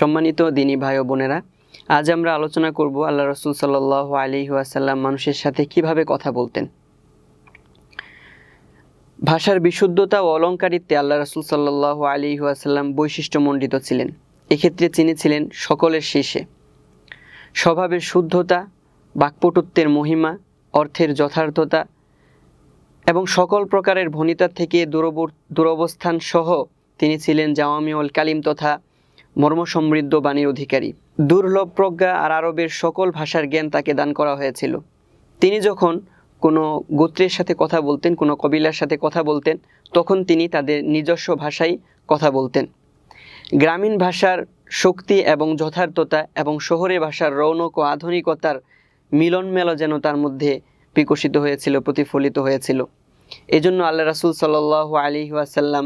সম্মানিত দিনী ভাই ও বোনেরা আজ আমরা আলোচনা করব আল্লাহ রসুল সাল আলি আসাল্লাম মানুষের সাথে কিভাবে কথা বলতেন ভাষার বিশুদ্ধতা ও অলঙ্কারিত্বে আল্লাহ রসুল সাল্লাহ আলি ওয়াসাল্লাম বৈশিষ্ট্যমণ্ডিত ছিলেন এক্ষেত্রে তিনি ছিলেন সকলের শেষে স্বভাবের শুদ্ধতা বাক্পটুত্বের মহিমা অর্থের যথার্থতা এবং সকল প্রকারের ভনিতা থেকে দূরবস্থান সহ তিনি ছিলেন জামামিউল কালিম তথা মর্ম সমৃদ্ধ বাণীর অধিকারী দুর্লভ প্রজ্ঞা আর আরবের সকল ভাষার জ্ঞান তাকে দান করা হয়েছিল তিনি যখন কোনো গোত্রের সাথে কথা বলতেন কোনো কবিলার সাথে কথা বলতেন তখন তিনি তাদের নিজস্ব ভাষায় কথা বলতেন গ্রামীণ ভাষার শক্তি এবং যথার্থতা এবং শহরে ভাষার রৌনক ও আধুনিকতার মিলনমেলো যেন তার মধ্যে বিকশিত হয়েছিল প্রতিফলিত হয়েছিল এজন্য আল্লাহ রাসুল সাল্লাহ আলী ওয়াসাল্লাম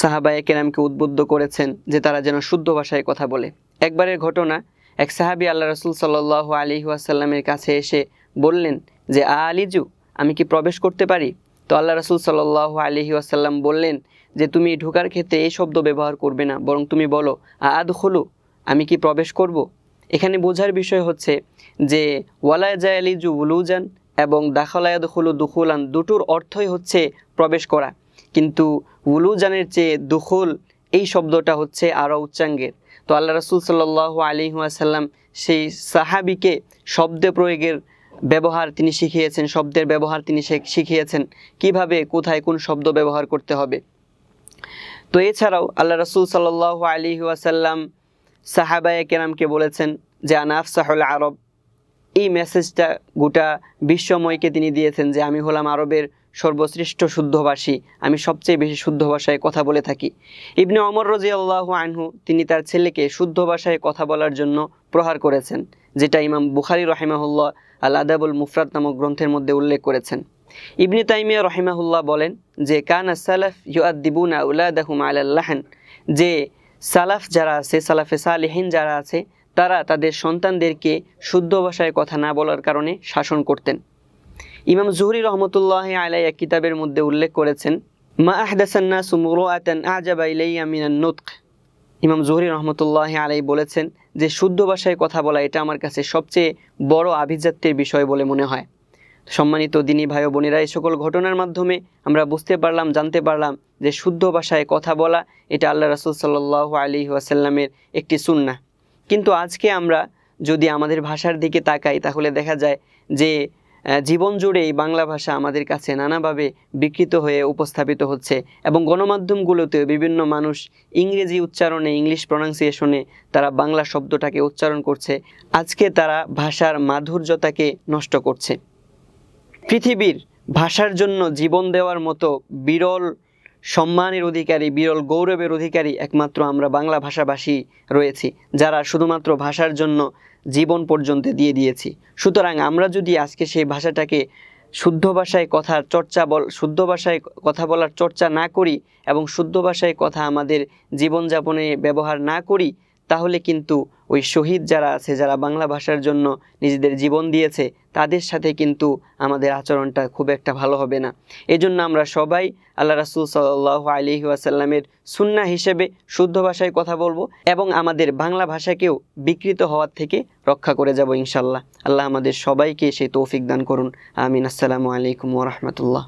সাহাবায় কেরামকে উদ্বুদ্ধ করেছেন যে তারা যেন শুদ্ধ ভাষায় কথা বলে একবারের ঘটনা এক সাহাবি আল্লাহ রসুল সাল্লাহ আলী আসাল্লামের কাছে এসে বললেন যে আ আলিজু আমি কি প্রবেশ করতে পারি তো আল্লাহ রসুল সাল্লাহ আলী আসাল্লাম বললেন যে তুমি ঢোকার ক্ষেত্রে এই শব্দ ব্যবহার করবে না বরং তুমি বলো আদ হলু আমি কি প্রবেশ করব। এখানে বোঝার বিষয় হচ্ছে যে ওয়ালায়জা আলিজু উলুজান এবং দাখলায়াদ হলু দুখুলান দুটোর অর্থই হচ্ছে প্রবেশ করা কিন্তু উলুজানের চেয়ে দুখল এই শব্দটা হচ্ছে আরও উচ্চাঙ্গের তো আল্লাহ রসুল সাল্লাহ আলিহাসাল্লাম সেই সাহাবিকে শব্দ প্রয়োগের ব্যবহার তিনি শিখিয়েছেন শব্দের ব্যবহার তিনি শিখিয়েছেন কিভাবে কোথায় কোন শব্দ ব্যবহার করতে হবে তো এছাড়াও আল্লাহ রসুল সাল্লাহ আলি ওয়াসাল্লাম সাহাবায় কেরামকে বলেছেন যে আনাফ সাহুল আরব এই মেসেজটা গোটা বিশ্বময়কে তিনি দিয়েছেন যে আমি হলাম আরবের সর্বশ্রেষ্ঠ শুদ্ধভাষী আমি সবচেয়ে বেশি শুদ্ধ ভাষায় কথা বলে থাকি ইবনে অমর রজি আল্লাহ আনহু তিনি তার ছেলেকে শুদ্ধ ভাষায় কথা বলার জন্য প্রহার করেছেন যেটা ইমাম বুখারি রহেমাহুল্লাহ আল আদাবুল মুফরাত নামক গ্রন্থের মধ্যে উল্লেখ করেছেন ইবনে তাইমিয়া রহেমাহুল্লাহ বলেন যে কানা সালাফ ইউআদ্দিবুনা উল্লাহ আলাল্লাহান যে সালাফ যারা আছে সালাফে সালেহীন যারা আছে তারা তাদের সন্তানদেরকে শুদ্ধ ভাষায় কথা না বলার কারণে শাসন করতেন ইমাম জুহরি রহমতুল্লাহ আলাই এক কিতাবের মধ্যে উল্লেখ করেছেন মা আহদাসান্না সুমরো আতেন আজাবা ইলাইয়া মিনান নুতক ইমাম জুহরি রহমতুল্লাহ আলাই বলেছেন যে শুদ্ধ ভাষায় কথা বলা এটা আমার কাছে সবচেয়ে বড় আভিজাত্যের বিষয় বলে মনে হয় সম্মানিত দিনী ভাই বোনেরা এই সকল ঘটনার মাধ্যমে আমরা বুঝতে পারলাম জানতে পারলাম যে শুদ্ধ ভাষায় কথা বলা এটা আল্লাহ রাসুল সাল্লাহ আলী ওয়াসাল্লামের একটি সুন্না কিন্তু আজকে আমরা যদি আমাদের ভাষার দিকে তাকাই তাহলে দেখা যায় যে জীবন জুড়ে এই বাংলা ভাষা আমাদের কাছে নানাভাবে বিকৃত হয়ে উপস্থাপিত হচ্ছে এবং গণমাধ্যমগুলোতেও বিভিন্ন মানুষ ইংরেজি উচ্চারণে ইংলিশ প্রনাউন্সিয়েশনে তারা বাংলা শব্দটাকে উচ্চারণ করছে আজকে তারা ভাষার মাধুর্যতাকে নষ্ট করছে পৃথিবীর ভাষার জন্য জীবন দেওয়ার মতো বিরল সম্মানের অধিকারী বিরল গৌরবের অধিকারী একমাত্র আমরা বাংলা ভাষাভাষী রয়েছি যারা শুধুমাত্র ভাষার জন্য জীবন পর্যন্ত দিয়ে দিয়েছি সুতরাং আমরা যদি আজকে সেই ভাষাটাকে শুদ্ধ ভাষায় কথার চর্চা বল শুদ্ধ ভাষায় কথা বলার চর্চা না করি এবং শুদ্ধ ভাষায় কথা আমাদের জীবনযাপনে ব্যবহার না করি তাহলে কিন্তু ওই শহীদ যারা আছে যারা বাংলা ভাষার জন্য নিজেদের জীবন দিয়েছে তাদের সাথে কিন্তু আমাদের আচরণটা খুব একটা ভালো হবে না এজন্য আমরা সবাই আল্লাহ রাসুল সাল্লাহ আলি ওয়াসাল্লামের সুন্না হিসেবে শুদ্ধ ভাষায় কথা বলবো এবং আমাদের বাংলা ভাষাকেও বিকৃত হওয়ার থেকে রক্ষা করে যাব ইনশাল্লাহ আল্লাহ আমাদের সবাইকে সেই তৌফিক দান করুন আমিন আসসালামু আলাইকুম ওরহমতুল্লাহ